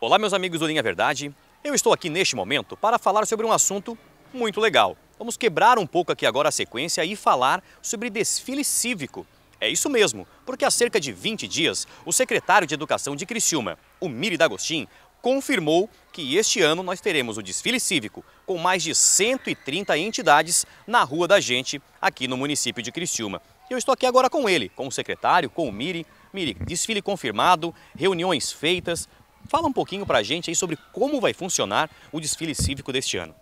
Olá, meus amigos do Linha Verdade. Eu estou aqui neste momento para falar sobre um assunto muito legal. Vamos quebrar um pouco aqui agora a sequência e falar sobre desfile cívico. É isso mesmo, porque há cerca de 20 dias, o secretário de Educação de Criciúma, o Miri D'Agostin, confirmou que este ano nós teremos o desfile cívico com mais de 130 entidades na Rua da Gente, aqui no município de Criciúma. Eu estou aqui agora com ele, com o secretário, com o Miri. Miri, desfile confirmado, reuniões feitas, Fala um pouquinho para a gente aí sobre como vai funcionar o desfile cívico deste ano.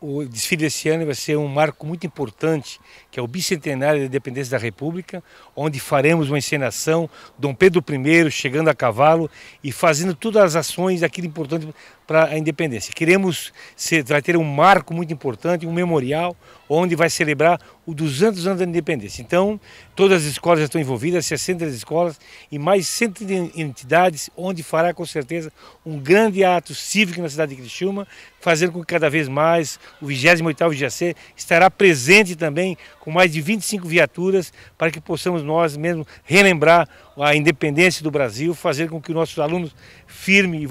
O desfile deste ano vai ser um marco muito importante, que é o bicentenário da independência da República, onde faremos uma encenação Dom Pedro I chegando a cavalo e fazendo todas as ações aquilo importante para a independência. Queremos ser, vai ter um marco muito importante, um memorial, onde vai celebrar o 200 anos da independência. Então, todas as escolas já estão envolvidas, 60 escolas e mais 100 entidades, onde fará com certeza um grande ato cívico na cidade de Criciúma, fazendo com que cada vez mais o 28º GAC estará presente também com mais de 25 viaturas para que possamos nós mesmo relembrar a independência do Brasil, fazer com que os nossos alunos firme e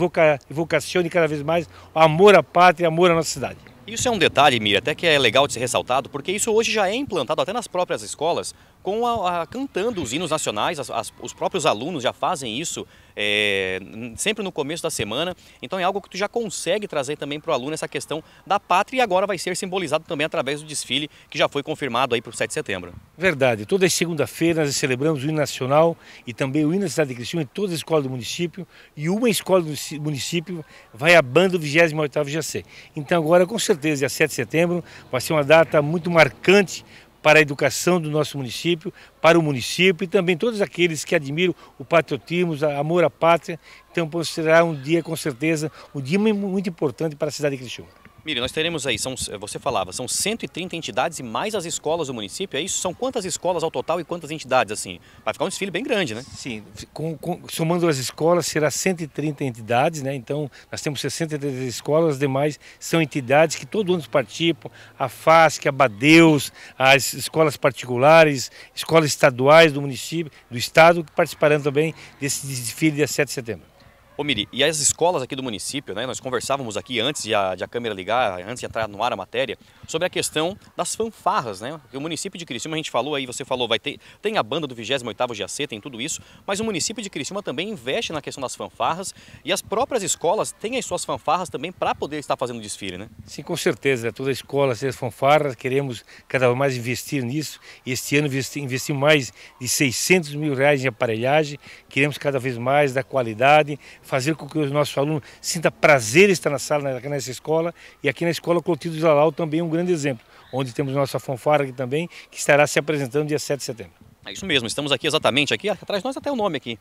vocacione cada vez mais o amor à pátria, amor à nossa cidade. Isso é um detalhe, Mira, até que é legal de ser ressaltado, porque isso hoje já é implantado até nas próprias escolas com a, a, cantando os hinos nacionais, as, as, os próprios alunos já fazem isso é, sempre no começo da semana, então é algo que tu já consegue trazer também para o aluno essa questão da pátria e agora vai ser simbolizado também através do desfile que já foi confirmado aí para o 7 de setembro. Verdade, toda segunda feira nós celebramos o hino nacional e também o hino da cidade de Cristina em todas as escolas do município e uma escola do município vai a banda 28º GC. Então agora com certeza dia 7 de setembro vai ser uma data muito marcante para a educação do nosso município, para o município e também todos aqueles que admiram o patriotismo, o amor à pátria. Então será um dia, com certeza, um dia muito importante para a cidade de Criciúma. Miriam, nós teremos aí, são, eh, você falava, são 130 entidades e mais as escolas do município, é isso? São quantas escolas ao total e quantas entidades, assim? Vai ficar um desfile bem grande, né? Sim, com, com, somando as escolas, será 130 entidades, né? Então, nós temos 63 escolas, as demais são entidades que todo ano participam, a FASC, a Badeus, as escolas particulares, escolas estaduais do município, do estado, que participarão também desse desfile dia 7 de setembro. Ô Miri, e as escolas aqui do município, né, nós conversávamos aqui antes de a, de a, câmera ligar, antes de entrar no ar a matéria, sobre a questão das fanfarras, né? O município de Criciúma, a gente falou aí, você falou, vai ter, tem a banda do 28º GAC, tem tudo isso, mas o município de Criciúma também investe na questão das fanfarras e as próprias escolas têm as suas fanfarras também para poder estar fazendo desfile, né? Sim, com certeza, né? toda a escola tem as fanfarras, queremos cada vez mais investir nisso, este ano investi, mais de 600 mil reais em aparelhagem, queremos cada vez mais da qualidade, fazer com que o nosso aluno sinta prazer estar na sala, né, nessa escola. E aqui na escola Clotilde Lalau também é um grande exemplo, onde temos nossa fanfara aqui também, que estará se apresentando dia 7 de setembro. É isso mesmo, estamos aqui exatamente, aqui atrás nós até o nome aqui,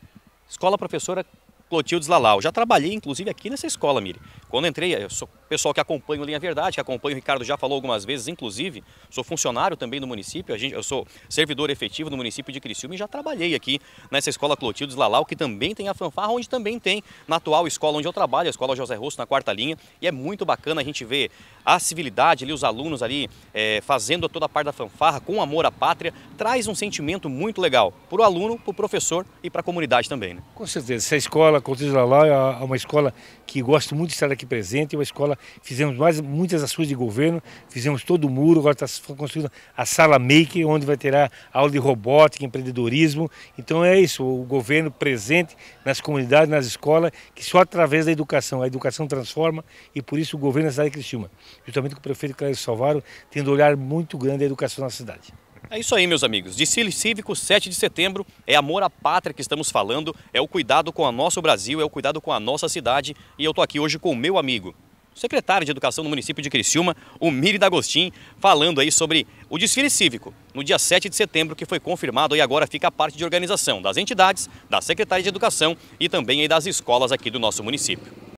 Escola Professora Clotildes Lalau. Já trabalhei, inclusive, aqui nessa escola, Mire. Quando entrei, eu sou pessoal que acompanha o Linha Verdade, que acompanha o Ricardo, já falou algumas vezes, inclusive, sou funcionário também do município, a gente, eu sou servidor efetivo no município de Criciúma e já trabalhei aqui nessa escola Clotildes Lalau, que também tem a fanfarra, onde também tem na atual escola onde eu trabalho, a escola José Rosso, na quarta linha, e é muito bacana a gente ver a civilidade ali, os alunos ali é, fazendo toda a parte da fanfarra com amor à pátria, traz um sentimento muito legal para o aluno, para o professor e para a comunidade também. Né? Com certeza, essa escola Cortes lá é, é uma escola que gosto muito de estar aqui presente, é uma escola, fizemos mais, muitas ações de governo, fizemos todo o muro, agora está construindo a sala Make, onde vai ter a aula de robótica, empreendedorismo. Então é isso, o governo presente nas comunidades, nas escolas, que só através da educação, a educação transforma e por isso o governo da cidade de Criciúma, justamente com o prefeito Cláudio Salvaro, tendo um olhar muito grande à educação na cidade. É isso aí, meus amigos. Desfile Cívico, 7 de setembro, é amor à pátria que estamos falando, é o cuidado com o nosso Brasil, é o cuidado com a nossa cidade. E eu estou aqui hoje com o meu amigo, secretário de Educação do município de Criciúma, o Miri D'Agostin, falando aí sobre o desfile cívico no dia 7 de setembro, que foi confirmado e agora fica a parte de organização das entidades, da Secretaria de Educação e também das escolas aqui do nosso município.